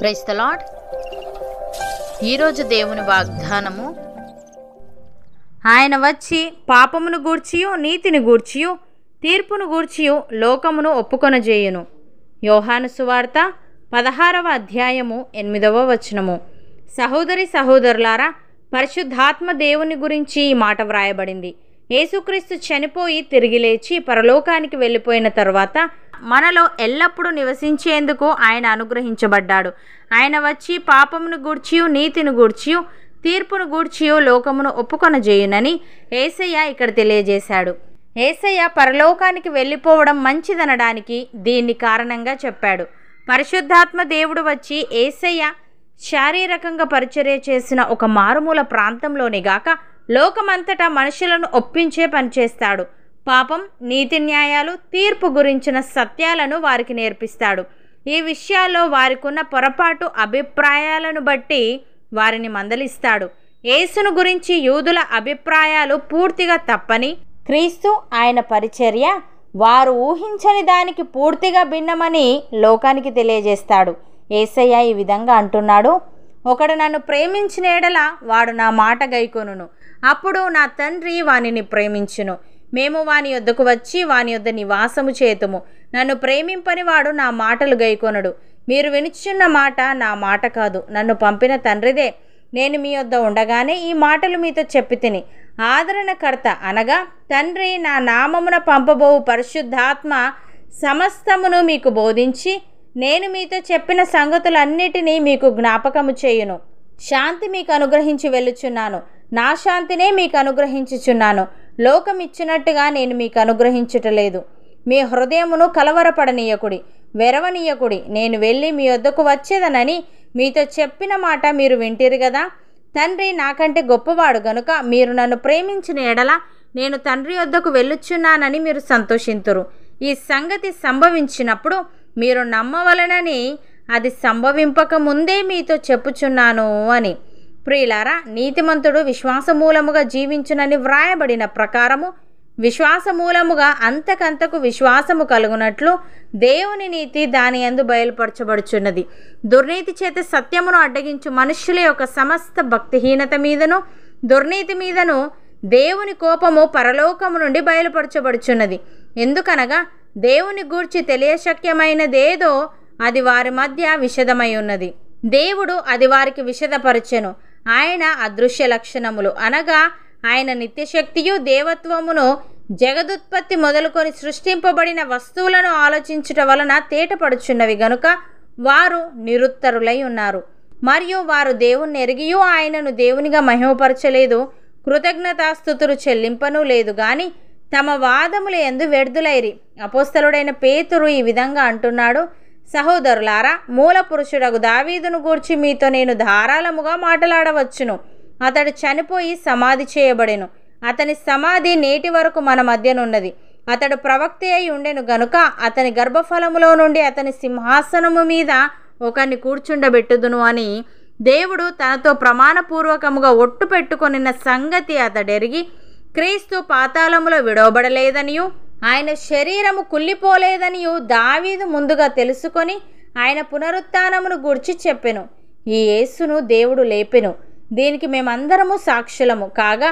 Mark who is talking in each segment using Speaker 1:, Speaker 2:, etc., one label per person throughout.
Speaker 1: praise the Lord ఈరోజు దేవుని వాగ్దానము ఆయన వచ్చి పాపమును గూర్చియు నీతిని గూర్చియు తీర్పును గూర్చియు లోకమును ఒప్పుకొనజేయును యోహాను సువార్త పదహారవ అధ్యాయము ఎనిమిదవ వచనము సహోదరి సహోదరులారా పరిశుద్ధాత్మ దేవుని గురించి ఈ మాట వ్రాయబడింది యేసుక్రీస్తు చనిపోయి తిరిగి లేచి పరలోకానికి వెళ్ళిపోయిన తర్వాత మనలో ఎల్లప్పుడూ నివసించేందుకు ఆయన అనుగ్రహించబడ్డాడు ఆయన వచ్చి పాపమును గూర్చియు నీతిని గూర్చి తీర్పును గూర్చియు లోకమును ఒప్పుకొనజేయునని ఏసయ్య ఇక్కడ తెలియజేశాడు ఏసయ్య పరలోకానికి వెళ్ళిపోవడం మంచిదనడానికి దీన్ని కారణంగా చెప్పాడు పరిశుద్ధాత్మ దేవుడు వచ్చి ఏసయ్య శారీరకంగా పరిచర్య చేసిన ఒక మారుమూల ప్రాంతంలోనే గాక లోకమంతటా మనుషులను ఒప్పించే పనిచేస్తాడు పాపం నీతి న్యాయాలు తీర్పు గురించిన సత్యాలను వారికి నేర్పిస్తాడు ఈ విషయాల్లో వారికున్న పొరపాటు అభిప్రాయాలను బట్టి వారిని మందలిస్తాడు యేసును గురించి యూదుల అభిప్రాయాలు పూర్తిగా తప్పని క్రీస్తు ఆయన పరిచర్య వారు ఊహించని దానికి పూర్తిగా భిన్నమని లోకానికి తెలియజేస్తాడు ఏసయ్య ఈ విధంగా అంటున్నాడు ఒకడు నన్ను ప్రేమించిన ఎడల వాడు నా మాట గైకొను అప్పుడు నా తండ్రి వానిని ప్రేమించును మేము వాని యొద్దకు వచ్చి వాని యొద్ద నివాసము చేతుము నన్ను ప్రేమింపని వాడు నా మాటలు గైకొనడు మీరు వినుచున్న మాట నా మాట కాదు నన్ను పంపిన తండ్రిదే నేను మీ యొద్ద ఉండగానే ఈ మాటలు మీతో చెప్పి తిని ఆదరణకర్త అనగా తండ్రి నా నామమున పంపబోవు పరిశుద్ధాత్మ సమస్తమును మీకు బోధించి నేను మీతో చెప్పిన సంగతులన్నిటినీ మీకు జ్ఞాపకము చేయును శాంతి మీకు అనుగ్రహించి వెళ్ళుచున్నాను నా శాంతినే మీకు అనుగ్రహించుచున్నాను లోకమిచ్చినట్టుగా నేను మీకు అనుగ్రహించుటలేదు మీ హృదయమును కలవరపడనీయకుడి వెరవనీయకుడి నేను వెళ్ళి మీ వద్దకు వచ్చేదనని మీతో చెప్పిన మాట మీరు వింటిరు కదా తండ్రి నాకంటే గొప్పవాడు గనుక మీరు నన్ను ప్రేమించిన ఎడల నేను తండ్రి వద్దకు వెళ్ళుచున్నానని మీరు సంతోషింతురు ఈ సంగతి సంభవించినప్పుడు మీరు నమ్మవలనని అది సంభవింపక ముందే మీతో చెప్పుచున్నాను అని ప్రియులారా నీతిమంతుడు విశ్వాసమూలముగా జీవించునని వ్రాయబడిన ప్రకారము విశ్వాసమూలముగా అంతకంతకు విశ్వాసము కలుగునట్లు దేవుని నీతి దాని అందు బయలుపరచబడుచున్నది దుర్నీతి చేత సత్యమును అడ్డగించు మనుష్యుల యొక్క సమస్త భక్తిహీనత మీదను దుర్నీతి మీదను దేవుని కోపము పరలోకము నుండి బయలుపరచబడుచున్నది ఎందుకనగా దేవుని గూర్చి తెలియశక్యమైనదేదో అది వారి మధ్య విషదమై ఉన్నది దేవుడు అది వారికి విషదపరచెను ఆయన అదృశ్య లక్షణములు అనగా ఆయన నిత్యశక్తియు దేవత్వమును జగదుత్పత్తి మొదలుకొని సృష్టింపబడిన వస్తువులను ఆలోచించుట వలన తేటపడుచున్నవి గనుక వారు నిరుత్తరులై ఉన్నారు మరియు వారు దేవుణ్ణి ఎరిగియూ ఆయనను దేవునిగా మహిమపరచలేదు కృతజ్ఞతాస్థుతులు చెల్లింపనూ లేదు గాని తమ వాదములు ఎందు వెడుదులైరి అపోస్తలుడైన పేతురు ఈ విధంగా అంటున్నాడు సహోదరులారా మూల పురుషుడకు దావీదును గూర్చి మీతో నేను ధారాళముగా మాట్లాడవచ్చును అతడు చనిపోయి సమాధి చేయబడెను అతని సమాధి నేటి వరకు మన మధ్యనున్నది అతడు ప్రవక్త అయి ఉండెను గనుక అతని గర్భఫలములో నుండి అతని సింహాసనము మీద ఒకరిని కూర్చుండబెట్టుదును అని దేవుడు తనతో ప్రమాణపూర్వకముగా ఒట్టు పెట్టుకొనిన సంగతి అతడెరిగి క్రీస్తు పాతాళములో విడవబడలేదనియూ ఆయన శరీరము కుళ్ళిపోలేదని దావీదు ముందుగా తెలుసుకొని ఆయన పునరుత్నమును గూర్చి చెప్పెను ఈ యేసును దేవుడు లేపెను దీనికి మేమందరము సాక్షులము కాగా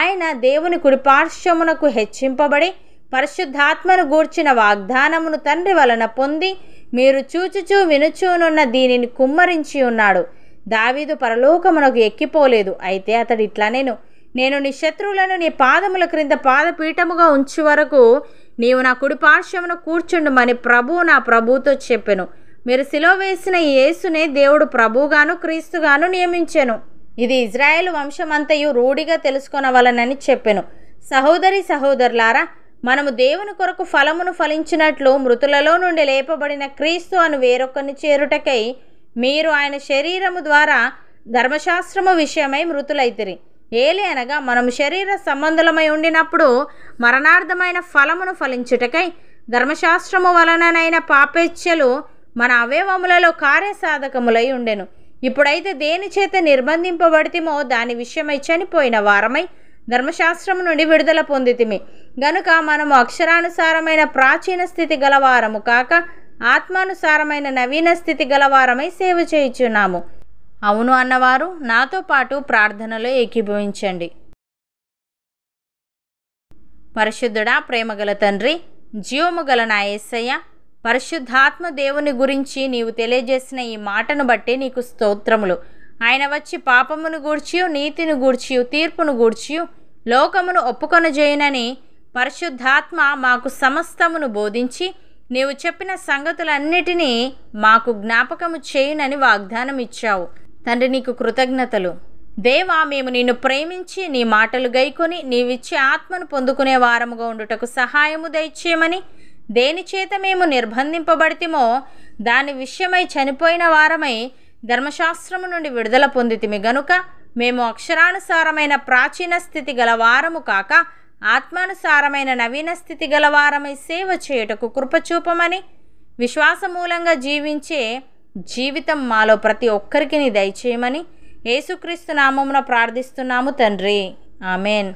Speaker 1: ఆయన దేవుని కుడిపార్శ్వమునకు హెచ్చింపబడి పరిశుద్ధాత్మను గూర్చిన వాగ్దానమును తండ్రి వలన పొంది మీరు చూచుచూ వినుచూనున్న దీనిని కుమ్మరించి ఉన్నాడు దావీదు పరలోకమునకు ఎక్కిపోలేదు అయితే అతడు ఇట్లా నేను నేను నీ శత్రువులను నీ పాదముల క్రింద పాదపీఠముగా ఉంచు వరకు నీవు నా కుడి పార్శ్వమును కూర్చుండమని ప్రభువు నా ప్రభువుతో చెప్పెను మీరు శిలో వేసిన యేసునే దేవుడు ప్రభువుగాను క్రీస్తుగాను నియమించెను ఇది ఇజ్రాయెల్ వంశమంతయు రూఢిగా తెలుసుకొనవలనని చెప్పెను సహోదరి సహోదరులారా మనము దేవుని కొరకు ఫలమును ఫలించినట్లు మృతులలో నుండి లేపబడిన క్రీస్తు అను వేరొకరిని చేరుటకై మీరు ఆయన శరీరము ద్వారా ధర్మశాస్త్రము విషయమై మృతులైతిరి ఏలి అనగా మనం శరీర సంబంధులమై ఉండినప్పుడు మరణార్థమైన ఫలమును ఫలించుటకై ధర్మశాస్త్రము వలననైన పాపేచ్ఛలు మన అవయవములలో కార్యసాధకములై ఉండెను ఇప్పుడైతే దేని చేత నిర్బంధింపబడితేమో దాని విషయమై చనిపోయిన వారమై ధర్మశాస్త్రం నుండి విడుదల పొందితిమి గనుక మనము అక్షరానుసారమైన ప్రాచీన స్థితి గలవారము కాక ఆత్మానుసారమైన నవీన స్థితి గలవారమై సేవ చేయుచున్నాము అవును అన్నవారు నాతో పాటు ప్రార్థనలో ఏకీభవించండి పరిశుద్ధుడా ప్రేమగల తండ్రి జీవము గల నా ఏసయ్య పరిశుద్ధాత్మ దేవుని గురించి నీవు తెలియజేసిన ఈ మాటను బట్టి నీకు స్తోత్రములు ఆయన వచ్చి పాపమును గూర్చి నీతిని గూర్చి తీర్పును గూర్చి లోకమును ఒప్పుకొనజేయునని పరిశుద్ధాత్మ మాకు సమస్తమును బోధించి నీవు చెప్పిన సంగతులన్నిటినీ మాకు జ్ఞాపకము చేయునని వాగ్దానం ఇచ్చావు తండ్రి నీకు కృతజ్ఞతలు దేవా మేము నిన్ను ప్రేమించి నీ మాటలు గైకొని నీవిచ్చే ఆత్మను పొందుకునే వారముగా ఉండుటకు సహాయము దయచేయమని దేని చేత మేము నిర్బంధింపబడితిమో దాని విషయమై చనిపోయిన వారమై ధర్మశాస్త్రము నుండి విడుదల పొందితిమి గనుక మేము అక్షరానుసారమైన ప్రాచీన స్థితి గల వారము కాక ఆత్మానుసారమైన నవీన స్థితి గల వారమై సేవ చేయుటకు కృపచూపమని విశ్వాసమూలంగా జీవించే జీవితం మాలో ప్రతి ఒక్కరికి దయచేయమని యేసుక్రీస్తు నామమున ప్రార్థిస్తున్నాము తండ్రి ఆమెన్